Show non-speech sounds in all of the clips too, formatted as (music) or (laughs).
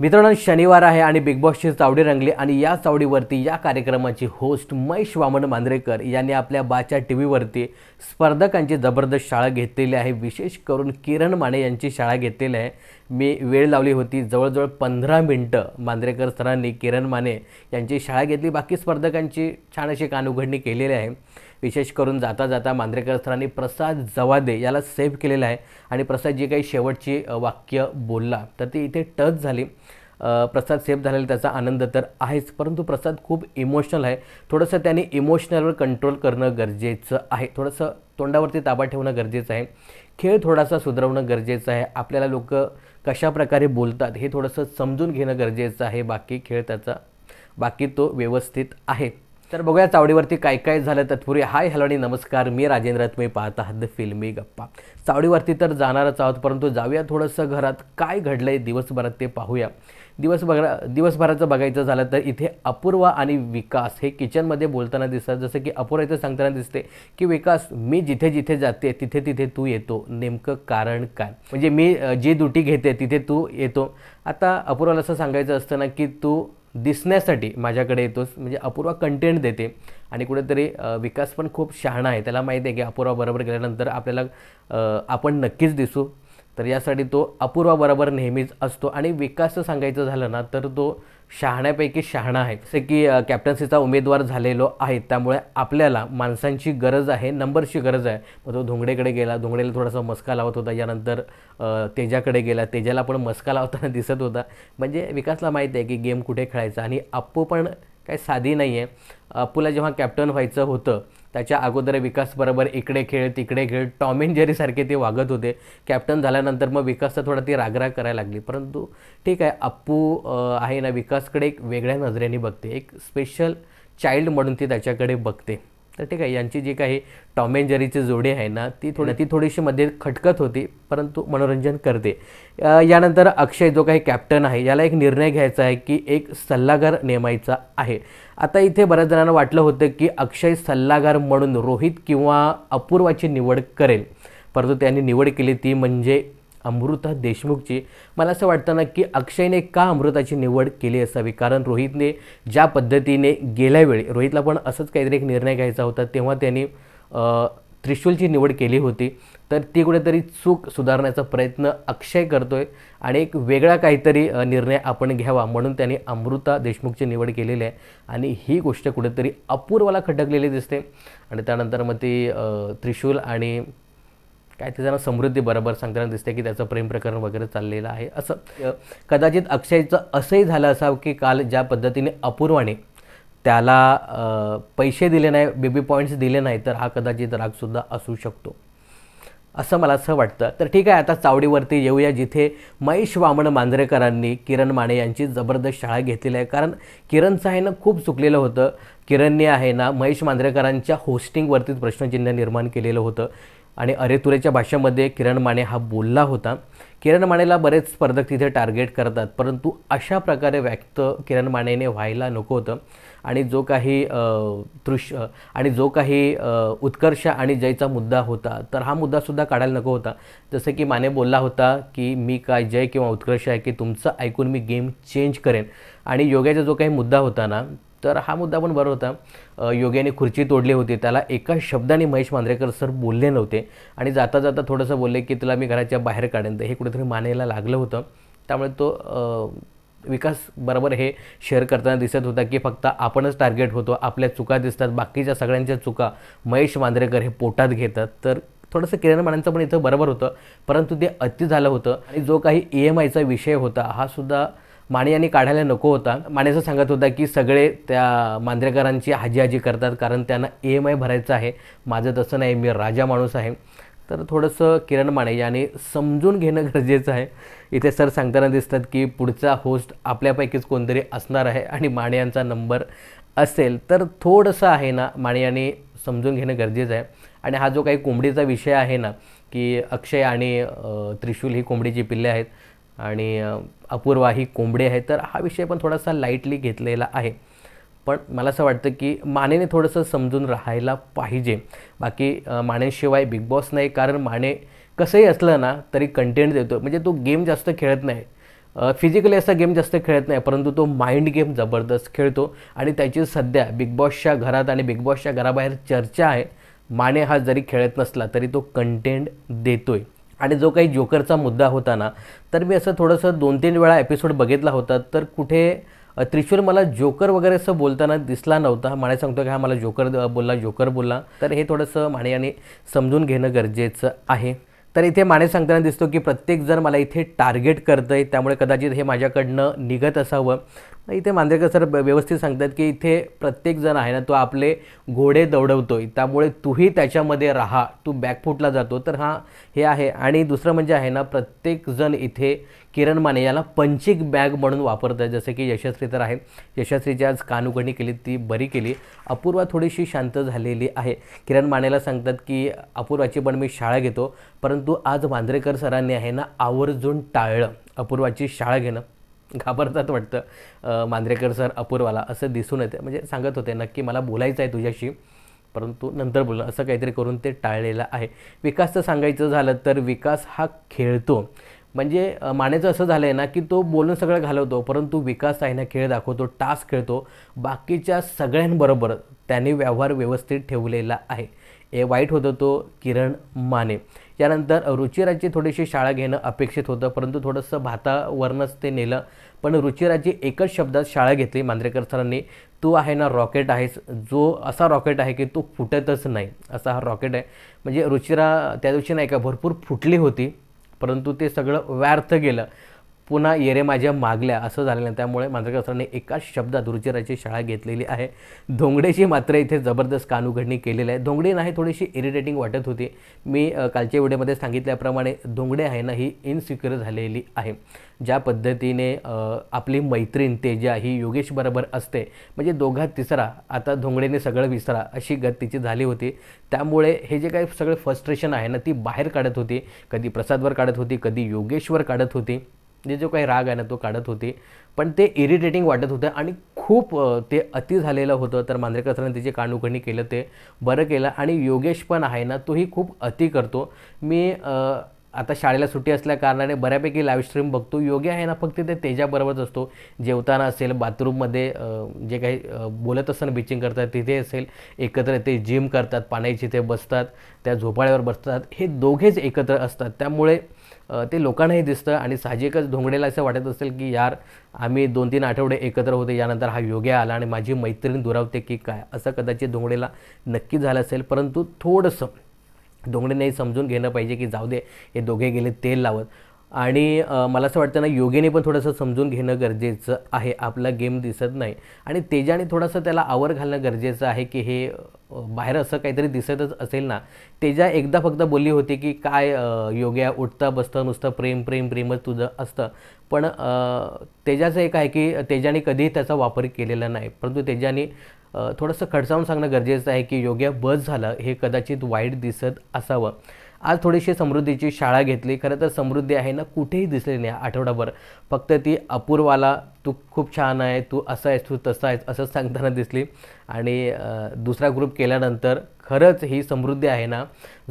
मित्रांनो शनिवार आहे आणि बिग बॉसची चावडी रंगली आणि या चावडीवरती या कार्यक्रमाची होस्ट महेश वामन मांद्रेकर यांनी आपल्या बाच्या टी व्हीवरती स्पर्धकांची जबरदस्त शाळा घेतलेली आहे विशेष करून किरण माने यांची शाळा घेतलेली आहे मी वेळ लावली होती जवळजवळ पंधरा मिनटं मांद्रेकर सरांनी किरण माने यांची शाळा घेतली बाकी स्पर्धकांची छान अशी कानउघडणी केलेली आहे विशेष करून जाता जाता मांद्रेकर प्रसाद जवादे याला सेव्ह केलेला आहे आणि प्रसाद जे काही शेवटची वाक्य बोलला तर ती इथे टच झाली प्रसाद सेव्ह झालेला त्याचा आनंद तर आहेच परंतु प्रसाद खूप इमोशनल आहे थोडंसं त्याने इमोशनलवर कंट्रोल करणं गरजेचं आहे थोडंसं तोंडावरती ताबा ठेवणं गरजेचं आहे खेळ थोडासा सुधारवणं गरजेचं आहे आपल्याला लोक कशाप्रकारे बोलतात हे थोडंसं समजून घेणं गरजेचं आहे बाकी खेळ त्याचा बाकी तो व्यवस्थित आहे तर बघूया चावडीवरती काय काय झालं तत्पूर्वी हाय हॅलो आणि नमस्कार मी राजेंद्र तुम्ही पाहत आहात फिल्मी गप्पा चावडीवरती तर जाणारच आहोत परंतु जाऊया थोडंसं घरात काय घडलं आहे दिवसभरात ते पाहूया दिवसभरा दिवसभराचं बघायचं झालं तर इथे अपूर्वा आणि विकास हे किचनमध्ये बोलताना दिसतात जसं की अपूर्वा इथं सांगताना दिसते की विकास मी जिथे जिथे जाते तिथे तिथे तू येतो नेमकं कारण काय म्हणजे मी जी ड्युटी घेते तिथे तू येतो आता अपूर्वाला असं सांगायचं असतं ना की तू दिसण्यासाठी माझ्याकडे येतोस म्हणजे अपूर्वा कंटेंट देते आणि कुठेतरी विकास पण खूप शहाणा आहे त्याला माहिती आहे की अपूर्वा बरोबर गेल्यानंतर आपल्याला आपण नक्कीच दिसू तर यासाठी तो अपूर्वाबरोबर नेहमीच असतो आणि विकास सांगायचं झालं ना तर तो शहाण्यापैकी शहाणा आहे जसे की कॅप्टन्सीचा उमेदवार झालेलो आहे त्यामुळे आपल्याला माणसांची गरज आहे नंबरची गरज आहे मग तो धुंगडेकडे गेला धुंगडेला थोडासा मस्का लावत होता यानंतर तेजाकडे गेला तेजाला पण मस्का लावताना (laughs) दिसत होता म्हणजे विकासला माहीत आहे की गेम कुठे खेळायचा आणि अप्पू पण काही साधी नाही आहे अप्पूला जेव्हा कॅप्टन व्हायचं होतं त्याच्या अगोदर विकासबरोबर इकडे खेळ तिकडे खेळ टॉम जेरी जेरीसारखे ते वागत होते कॅप्टन झाल्यानंतर मग विकासचा थोडा ती रागराग करायला लागली परंतु ठीक आहे अप्पू आहे ना विकासकडे एक वेगळ्या नजरेने बघते एक स्पेशल चाइल्ड म्हणून ती त्याच्याकडे बघते तर ठीक आहे यांची जी काही टॉम अँड जोडी आहे ना ती थोडी ती थोडीशी मध्ये खटकत होती परंतु मनोरंजन करते यानंतर अक्षय जो काही कॅप्टन आहे याला एक निर्णय घ्यायचा आहे की एक सल्लागार नेमायचा आहे आता इथे बऱ्याच जणांना वाटलं होतं की अक्षय सल्लागार म्हणून रोहित किंवा अपूर्वाची निवड करेल परंतु त्यांनी निवड केली ती म्हणजे अमृता देशमुखची मला असं वाटतं ना की अक्षयने का अमृताची निवड केली असावी कारण रोहितने ज्या पद्धतीने गेल्यावेळी रोहितला पण असंच काहीतरी एक निर्णय घ्यायचा होता तेव्हा त्यांनी त्रिशूलची निवड केली होती तर ती कुठेतरी चूक सुधारण्याचा प्रयत्न अक्षय करतोय आणि एक वेगळा काहीतरी निर्णय आपण घ्यावा म्हणून त्यांनी अमृता देशमुखची निवड केलेली आहे आणि ही गोष्ट कुठेतरी अपूर्वाला खटकलेली दिसते आणि त्यानंतर मग ती त्रिशूल आणि काय ते त्यांना समृद्धी बरोबर सांगताना दिसते की त्याचं प्रेम प्रकरण वगैरे चाललेलं आहे असं कदाचित अक्षयचं असंही झालं असावं की काल ज्या पद्धतीने अपूर्वाने त्याला पैसे दिले नाही बेबी पॉईंट्स दिले नाही तर हा कदाचित रागसुद्धा असू शकतो असं मला असं वाटतं तर ठीक आहे आता चावडीवरती येऊया जिथे महेश वामन मांजरेकरांनी किरण माने यांची जबरदस्त शाळा घेतलेली आहे कारण किरणचं आहे ना खूप चुकलेलं होतं किरणने आहे ना महेश मांजरेकरांच्या होस्टिंगवरतीच प्रश्नचिन्ह निर्माण केलेलं होतं आणि अरेतुरेच्या भाषेमध्ये किरण माने हा बोलला होता किरण मानेला बरेच स्पर्धक तिथे टार्गेट करतात परंतु अशा प्रकारे व्यक्त किरण मानेने व्हायला नको होतं आणि जो काही दृश्य आणि जो काही उत्कर्ष आणि जयचा मुद्दा होता तर हा मुद्दासुद्धा काढायला नको होता जसं की माने बोलला होता की मी काय जय किंवा उत्कर्ष आहे की तुमचं ऐकून मी गेम चेंज करेन आणि योगाचा जो काही मुद्दा होता ना तर हा मुद्दा पण बरोबर होता योग्याने खुर्ची तोडली होती त्याला एका शब्दाने महेश मांजरेकर सर बोलले नव्हते आणि जाता जाता थोडंसं बोलले की तुला मी घराच्या बाहेर काढेन तर हे कुठेतरी मानायला लागलं होतं त्यामुळे तो विकास बरोबर हे शेअर करताना दिसत होता की फक्त आपणच टार्गेट होतो आपल्या चुका दिसतात बाकीच्या सगळ्यांच्या चुका महेश मांजरेकर हे पोटात घेतात तर थोडंसं किरण माणांचं पण इथं बरोबर होतं परंतु ते अति झालं होतं आणि जो काही ई e एम आयचा विषय होता हा सुद्धा माने यांनी काढायला नको होता मानेचं सांगत होता की सगळे त्या मांद्रेकरांची हाजी हाजी करतात कारण त्यांना ई एम आय भरायचं आहे माझं तसं नाही मी राजा माणूस आहे तर थोडंसं किरण माने याने समजून घेणं गरजेचं आहे इथे सर सांगताना दिसतात की पुढचा होस्ट आपल्यापैकीच कोणतरी असणार आहे आणि माने यांचा नंबर असेल तर थोडंसं आहे ना माने समजून घेणं गरजेचं आहे आणि हा जो काही कोंबडीचा विषय आहे ना की अक्षय आणि त्रिशूल ही कोंबडीची पिल्ले आहेत आणि अपूर्वा ही कोंबडे आहे तर हा विषय पण थोडासा लाईटली घेतलेला आहे पण मला असं वाटतं की मानेने थोडंसं समजून राहायला पाहिजे बाकी मानेशिवाय बिग बॉस नाही कारण माने कसंही असलं ना तरी कंटेंट देतो म्हणजे तो गेम जास्त खेळत नाही फिजिकली असा गेम जास्त खेळत नाही परंतु तो माइंड गेम जबरदस्त खेळतो आणि त्याची सध्या बिग बॉसच्या घरात आणि बिग बॉसच्या घराबाहेर चर्चा आहे माने हा जरी खेळत नसला तरी तो कंटेंट देतोय आणि जो काही जोकरचा मुद्दा होता ना तर मी असं थोडंसं दोन तीन वेळा एपिसोड बघितला होता तर कुठे त्रिशूर मला जोकर वगैरे असं बोलताना दिसला नव्हता माणे सांगतो की हा मला जोकर बोलला जोकर बोलला तर हे थोडंसं माणे समजून घेणं गरजेचं आहे तर इथे माने सांगताना दिसतो की प्रत्येकजण मला इथे टार्गेट करतं आहे त्यामुळे कदाचित हे माझ्याकडनं निघत असावं इथे मांद्रेकर सर व्यवस्थित सांगतात की इथे प्रत्येकजण आहे ना तो आपले घोडे दौडवतो आहे त्यामुळे तूही त्याच्यामध्ये राहा तू बॅकफूटला जातो तर हा हे आहे आणि दुसरं म्हणजे आहे ना प्रत्येकजण इथे किरण माने याला पंचिक बॅग म्हणून वापरतात जसं की यशस्वी तर आहे यशस्वीची आज कानुगणी केली ती बरी केली अपूर्वा थोडीशी शांत झालेली आहे किरण मानेला सांगतात की अपूर्वाची पण मी शाळा घेतो परंतु आज वांद्रेकर सरांनी आहे ना आवर्जून टाळलं अपूर्वाची शाळा घेणं घाबरतात वाटतं मांद्रेकर सर अपूर्वाला असं दिसून येते म्हणजे सांगत होते नक्की मला बोलायचं आहे तुझ्याशी परंतु नंतर बोलणं असं काहीतरी करून ते टाळलेलं आहे विकासचं सांगायचं झालं तर विकास हा खेळतो म्हणजे मानेचं असं झालं आहे ना की तो बोलून सगळं घालवतो परंतु विकास आहे ना खेळ दाखवतो टास्क खेळतो बाकीच्या सगळ्यांबरोबर त्याने व्यवहार व्यवस्थित ठेवलेला आहे ए वाईट होतं तो किरण माने यानंतर रुचिराजची थोडीशी शाळा घेणं अपेक्षित होतं परंतु थोडंसं भातावरनंच ते नेलं पण रुचिराजी एकच शब्दात शाळा घेतली मांद्रेकर सरांनी तू आहे ना रॉकेट आहेस जो असा रॉकेट आहे की तो फुटतच नाही असा हा रॉकेट आहे म्हणजे रुचिरा त्या दिवशी नाही का भरपूर फुटली होती परंतु ते सगळं व्यर्थ गेलं पुन्हा येरे माझ्या मागल्या असं झालेलं त्यामुळे मांजरेकर एकाच शब्दात रुचिराची शाळा घेतलेली आहे धोंगडेची मात्र इथे जबरदस्त उघडणी केलेली आहे धोंगडे नाही थोडीशी इरिटेटिंग वाटत होती मी कालच्या व्हिडिओमध्ये सांगितल्याप्रमाणे धोंगडे आहे ना ही इनसिक्युअर झालेली आहे ज्या पद्धतीने आपली मैत्रीण तेजा ही योगेश बरोबर असते म्हणजे दोघा तिसरा आता धोंगडेने सगळं विसरा अशी गत तिची झाली होती त्यामुळे हे जे काही सगळं फ्रस्ट्रेशन आहे ना ती बाहेर काढत होती कधी प्रसादवर काढत होती कधी योगेशवर काढत होती जे म्हणजे जो काही राग आहे ना तो काढत होते पण ते इरिटेटिंग वाटत होतं आणि खूप ते अति झालेलं होतं तर मांजरेकर सरांनी त्याची कानउघडणी केलं ते बरं केलं आणि योगेश पण आहे ना तोही खूप अति करतो मी आता शाळेला सुट्टी असल्या कारणाने बऱ्यापैकी लाईव्ह स्ट्रीम बघतो योग्य आहे ना फक्त ते तेजाबरोबरच असतो जेवताना असेल बाथरूममध्ये जे काही बोलत असताना बिचिंग करतात तिथे असेल एकत्र ते जिम करतात पाण्याची ते बसतात त्या झोपाळ्यावर बसतात हे दोघेच एकत्र असतात त्यामुळे ते लोकांनाही दिसतं आणि साहजिकच ढोंगडेला असं वाटत असेल की यार आम्ही दोन तीन आठवडे एकत्र होते यानंतर हा योग्य आला आणि माझी मैत्रीण दुरावते की काय असं कदाचित ढोंगडेला नक्की झालं असेल परंतु थोडंसं दोंगडीने समजून घेणं पाहिजे की जाऊ दे हे दोघे गेले तेल लावत आणि मला असं वाटतं ना योगेने पण थोडंसं समजून घेणं गरजेचं आहे आपला गेम दिसत नाही आणि तेजाने थोडंसं त्याला आवर घालणं गरजेचं आहे की हे बाहेर असं काहीतरी दिसतच असेल ना तेजा एकदा फक्त बोलली होती की काय योग्या उठता बसतं नुसतं प्रेम प्रेम प्रेमच तुझं असतं पण तेजाचं एक आहे की तेजाने कधीही त्याचा वापर केलेला नाही परंतु तेजाने थोडंसं खडसावून सांगणं गरजेचं आहे की योग्य बस झालं हे कदाचित वाईट दिसत असावं आज थोडीशी समृद्धीची शाळा घेतली खरं तर समृद्धी आहे ना कुठेही दिसली नाही आठवडाभर फक्त ती अपूर्वाला तू खूप छान आहे तू असं आहेस तू तसं आहेस असंच सांगताना दिसली आणि दुसरा ग्रुप केल्यानंतर खरंच ही समृद्धी आहे ना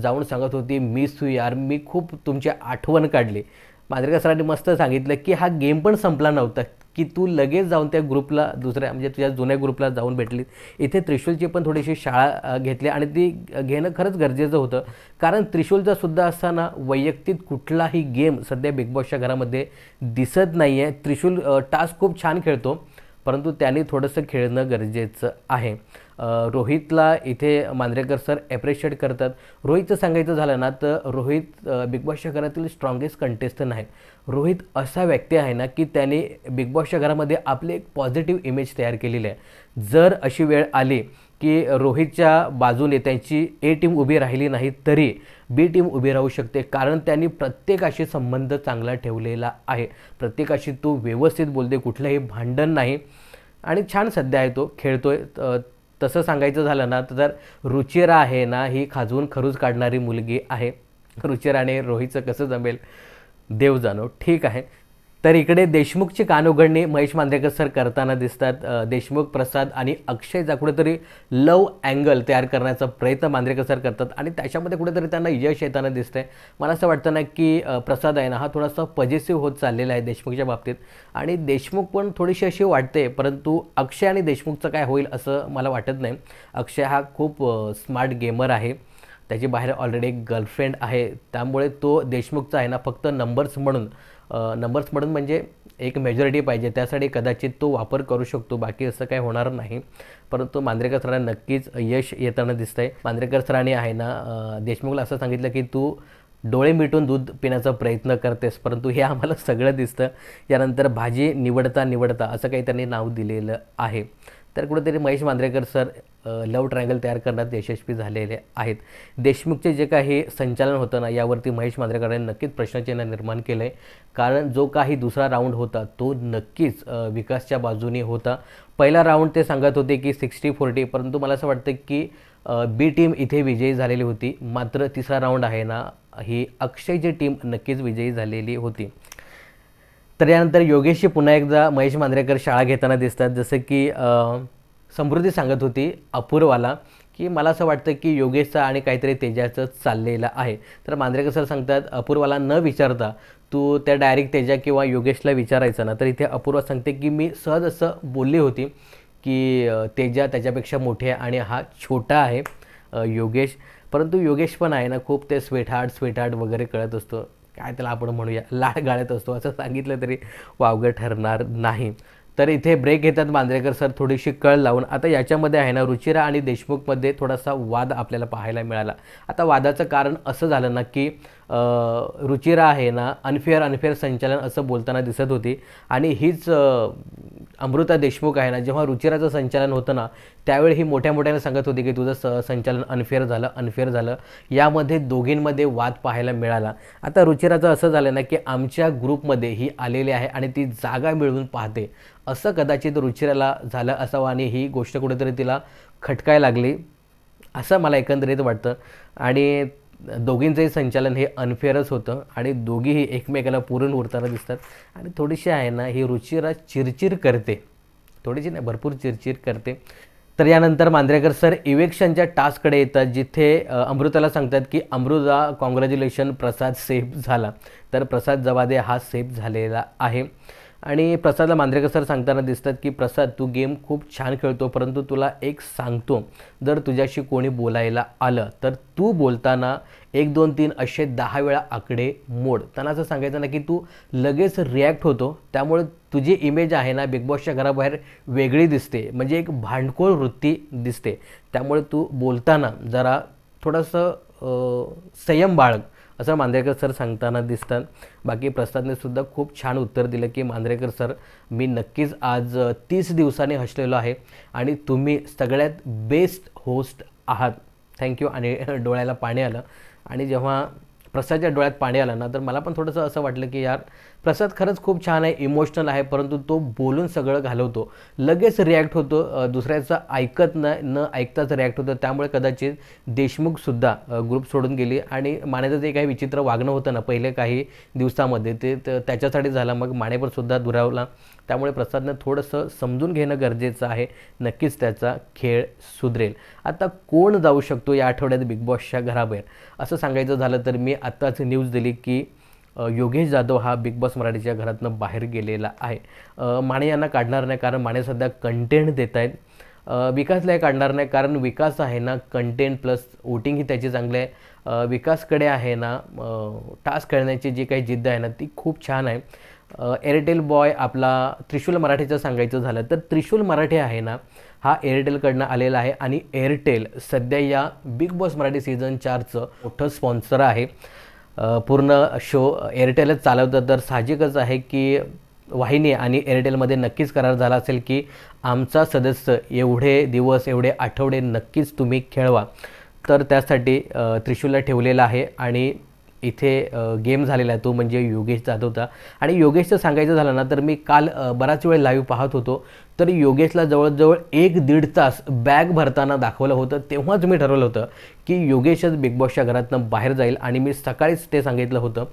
जाऊन सांगत होती मी सू यार मी खूप तुमची आठवण काढली माद्रिका सरांनी मस्त सांगितलं की हा गेम पण संपला नव्हता की तू लगेच जाऊन त्या ग्रुपला दुसऱ्या म्हणजे तुझ्या जुन्या ग्रुपला जाऊन भेटली इथे त्रिशूलची पण थोडीशी शाळा घेतली आणि ती घेणं खरंच गरजेचं होतं कारण त्रिशूलचा सुद्धा असताना वैयक्तिक कुठलाही गेम सध्या बिग बॉसच्या घरामध्ये दिसत नाही आहे त्रिशूल टास्क खूप छान खेळतो परंतु त्याने थोडंसं खेळणं गरजेचं आहे रोहितला इथे मांद्रेकर सर ॲप्रिशिएट करतात रोहितचं सांगायचं झालं ना तर रोहित बिग बॉसच्या घरातील स्ट्रॉंगेस्ट कंटेस्टंट आहे रोहित असा व्यक्ती आहे ना की त्याने बिग बॉसच्या घरामध्ये आपली एक पॉझिटिव्ह इमेज तयार केलेली आहे जर अशी वेळ आली की रोहितच्या बाजूने त्यांची ए टीम उभी राहिली नाही तरी बी टीम उभी राहू शकते कारण त्यांनी प्रत्येकाशी संबंध चांगला ठेवलेला आहे प्रत्येकाशी तो व्यवस्थित बोलते कुठलंही भांडण नाही आणि छान सध्या आहे तो खेळतो तसं सांगायचं झालं ना तर रुचिरा आहे ना ही खाजवून खरूज काढणारी मुलगी आहे रुचिराने रोहितचं कसं जमेल देव जाणो ठीक आहे तर इकडे देशमुखची कान उघडणी महेश मांद्रेकर सर करताना दिसतात देशमुख प्रसाद आणि अक्षयचा कुठेतरी लव अँगल तयार करण्याचा प्रयत्न मांद्रेकर सर करतात आणि त्याच्यामध्ये कुठेतरी त्यांना यश येताना दिसतंय मला असं वाटतं ना की प्रसाद आहे ना हा थोडासा पॉझिटिव्ह होत चाललेला आहे देशमुखच्या बाबतीत आणि देशमुख पण थोडीशी अशी वाटते परंतु अक्षय आणि देशमुखचं काय होईल असं मला वाटत नाही अक्षय हा खूप स्मार्ट गेमर आहे त्याची बाहेर ऑलरेडी एक गर्लफ्रेंड आहे त्यामुळे तो देशमुखचा आहे ना फक्त नंबर्स म्हणून नंबर्स म्हणून म्हणजे एक मेजॉरिटी पाहिजे त्यासाठी कदाचित तो वापर करू शकतो बाकी असं काही होणार नाही परंतु मांद्रेकर सरांना नक्कीच यश येताना दिसतं आहे मांद्रेकर सरांनी आहे ना देशमुखला असं सांगितलं की तू डोळे मिटून दूध पिण्याचा प्रयत्न करतेस परंतु हे आम्हाला सगळं दिसतं यानंतर भाजी निवडता निवडता असं काही त्यांनी नाव दिलेलं आहे तर कुठेतरी Mahesh Manjrekar sir love triangle तयार करण्यात यशस्वी झालेले आहेत देशमुखचे जे काही संचालन होतं ना यावरती महेश मांजरेकरांनी नक्कीच प्रश्नचिन्ह निर्माण केलं आहे कारण जो काही दुसरा राऊंड होता तो नक्कीच विकासच्या बाजूने होता पहिला राऊंड ते सांगत होते की सिक्स्टी फोर्टी परंतु मला असं वाटतं की बी टीम इथे विजयी झालेली होती मात्र तिसरा राऊंड आहे ना ही अक्षयची टीम नक्कीच विजयी झालेली होती तर यानंतर योगेशची पुन्हा एकदा महेश मांजरेकर शाळा घेताना दिसतात जसं की समृद्धी सांगत होती अपूर्वाला की मला असं वाटतं की योगेशचा आणि काहीतरी तेजाचं चाललेलं आहे तर मांजरेकर सर सांगतात अपूर्वाला न विचारता तू त्या डायरेक्ट तेजा किंवा योगेशला विचारायचं ना तर इथे अपूर्वा सांगते की मी सहज असं बोलली होती की तेजा त्याच्यापेक्षा मोठे आणि हा छोटा आहे योगेश परंतु योगेश पण आहे ना खूप ते स्वेटहार्ट स्वेटहार्ट वगैरे कळत असतो काय त्याला आपण म्हणूया लाड गाळत असतो असं सांगितलं तरी वावगं ठरणार नाही तर इथे ब्रेक घेतात मांजरेकर सर थोडीशी कळ लावून आता याच्यामध्ये आहे ना रुचिरा आणि देशमुखमध्ये थोडासा वाद आपल्याला पाहायला मिळाला आता वादाचं कारण असं झालं ना की रुचिरा आहे ना अनफेअर अनफेअर संचालन असं बोलताना दिसत होती आणि हीच अमृता देशमुख आहे ना जेव्हा रुचिराचं संचालन होतं ना त्यावेळी ही मोठ्या मोठ्याने सांगत होती की तुझं स संचालन अनफेअर झालं अनफेअर झालं यामध्ये दोघींमध्ये वाद पाहायला मिळाला आता रुचिराचं असं झालं ना की आमच्या ग्रुपमध्ये ही आलेली आहे आणि ती जागा मिळवून पाहते असं कदाचित रुचिराला झालं असावं आणि ही गोष्ट कुठेतरी तिला खटकाय लागली असं मला एकंदरीत वाटतं आणि दोघींचंही संचालन हे अनफेअरच होतं आणि दोघीही एकमेकाला पुरण उरताना दिसतात आणि थोडीशी आहे ना ही रुचिरा चिरचिर करते थोडीशी नाही भरपूर चिरचिर करते तर यानंतर मांद्रेकर सर इवेक्शनच्या टास्ककडे येतात जिथे अमृताला सांगतात की अमृता कॉंग्रॅच्युलेशन प्रसाद सेफ झाला तर प्रसाद जवादे हा सेफ झालेला आहे आणि प्रसादला मांद्रेकर सर सांगताना दिसतात की प्रसाद तू गेम खूप छान खेळतो परंतु तुला एक सांगतो जर तुझ्याशी कोणी बोलायला आलं तर तू बोलताना एक दोन तीन असे दहा वेळा आकडे मोड त्यांना असं सांगायचं ना की तू लगेच रिॲक्ट होतो त्यामुळे तुझी इमेज आहे ना बिग बॉसच्या घराबाहेर वेगळी दिसते म्हणजे एक भांडखोळ वृत्ती दिसते त्यामुळे तू बोलताना जरा थोडंसं संयम बाळग असं मांद्रेकर सर सांगताना दिसतात बाकी प्रसादनेसुद्धा खूप छान उत्तर दिलं की मांद्रेकर सर मी नक्कीच आज तीस दिवसांनी हसलेलो आहे आणि तुम्ही सगळ्यात बेस्ट होस्ट आहात थँक्यू आणि (laughs) डोळ्याला पाणी आलं आणि जेव्हा प्रसादच्या डोळ्यात पाणी आलं ना तर मला पण थोडंसं असं वाटलं की यार प्रसाद खरंच खूप छान आहे इमोशनल आहे परंतु तो बोलून सगळं घालवतो लगेच रिॲक्ट होतो दुसऱ्याचं ऐकत न न ऐकताच रिॲक्ट होतं त्यामुळे कदाचित देशमुखसुद्धा ग्रुप सोडून गेली आणि मानेचं जे काही विचित्र वागणं होतं ना पहिले काही दिवसामध्ये ते त्याच्यासाठी झालं मग माने पण सुद्धा दुरावला त्यामुळे प्रसादनं थोडंसं समजून घेणं गरजेचं आहे नक्कीच त्याचा खेळ सुधरेल आता कोण जाऊ शकतो या आठवड्यात बिग बॉसच्या घराबाहेर असं सांगायचं झालं तर मी आत्ताच न्यूज दिली की योगेश जाधव हा बिग बॉस मराठीच्या घरातनं बाहेर गेलेला आहे माने यांना काढणार नाही कारण माने सध्या कंटेंट देत आहेत विकासलाही काढणार नाही कारण विकास आहे ना कंटेंट प्लस वोटिंग ही त्याची चांगली आहे विकासकडे आहे ना टास्क करण्याची जी काही जिद्द आहे ना ती खूप छान आहे एअरटेल बॉय आपला त्रिशूल मराठीचं सांगायचं झालं तर त्रिशूल मराठी आहे ना हा एअरटेलकडनं आलेला आहे आणि एअरटेल सध्या या बिग बॉस मराठी सीझन चारचं मोठं स्पॉन्सर आहे पूर्ण शो एअरटेलच चालवतं तर साहजिकच आहे की वाहिनी आणि एअरटेलमध्ये नक्कीच करार झाला असेल की आमचा सदस्य एवढे दिवस एवढे आठवडे नक्कीच तुम्ही खेळवा तर त्यासाठी त्रिशूलला ठेवलेला आहे आणि इथे गेम झालेला आहे तो म्हणजे योगेश जाधवचा आणि योगेशचं सांगायचं झालं ना तर मी काल बराच वेळ लाईव्ह पाहत होतो तर योगेशला जवळजवळ एक दीड तास बॅग भरताना दाखवलं होतं तेव्हाच मी ठरवलं होतं की योगेशच बिग बॉसच्या घरातनं बाहेर जाईल आणि मी सकाळीच ते सांगितलं होतं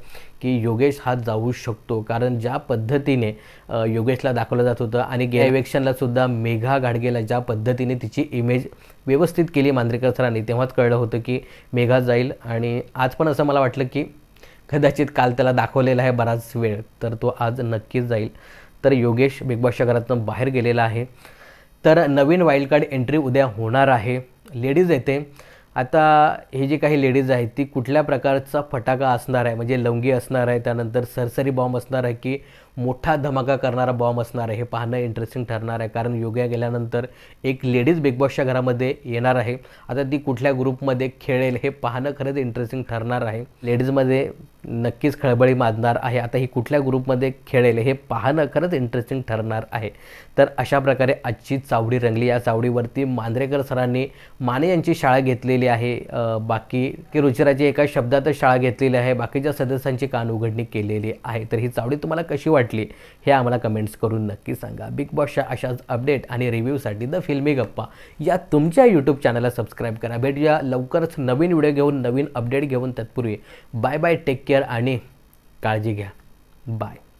की योगेश हा जाऊ शकतो कारण ज्या पद्धतीने योगेशला दाखवलं जात होतं आणि गेल्या इलेक्शनलासुद्धा मेघा घाडगेला ज्या पद्धतीने तिची इमेज व्यवस्थित केली मांद्रेकर सरांनी तेव्हाच कळलं होतं की मेघा जाईल आणि आज पण असं मला वाटलं की कदाचित काल त्याला दाखवलेला आहे बराच वेळ तर तो आज नक्कीच जाईल तर योगेश बिग बॉसच्या घरातून बाहेर गेलेला आहे तर नवीन वाईल्ड कार्ड एंट्री उद्या होणार आहे लेडीज येते आता हे जे काही लेडीज आहेत ती कुठल्या प्रकारचा फटाका असणार आहे म्हणजे लवंगी असणार आहे त्यानंतर सरसरी बॉम्ब असणार आहे की मोठा धमाका करणारा बॉम्ब असणार आहे हे पाहणं इंटरेस्टिंग ठरणार आहे कारण योग्या गेल्यानंतर एक लेडीज बिग बॉसच्या घरामध्ये येणार आहे आता ती कुठल्या ग्रुपमध्ये खेळेल हे पाहणं खरंच इंटरेस्टिंग ठरणार आहे लेडीजमध्ये नक्कीच खळबळी माजणार आहे आता ही कुठल्या ग्रुपमध्ये खेळेल हे पाहणं खरंच इंटरेस्टिंग ठरणार आहे तर अशा प्रकारे आजची चावडी रंगली या चावडीवरती मांद्रेकर सरांनी माने यांची शाळा घेतलेली आहे बाकी की रुचिराची एका शब्दातच शाळा घेतलेली आहे बाकीच्या सदस्यांची कान उघडणी केलेली आहे तर ही चावडी तुम्हाला कशी वाटते वाटली हे आम्हाला कमेंट्स करून नक्की सांगा बिग बॉसच्या अशाच अपडेट आणि रिव्ह्यूसाठी द फिल्मी गप्पा या तुमच्या यूट्यूब चॅनलला सबस्क्राईब करा भेटूया लवकरच नवीन व्हिडिओ घेऊन नवीन अपडेट घेऊन तत्पूर्वी बाय बाय टेक केअर आणि काळजी घ्या बाय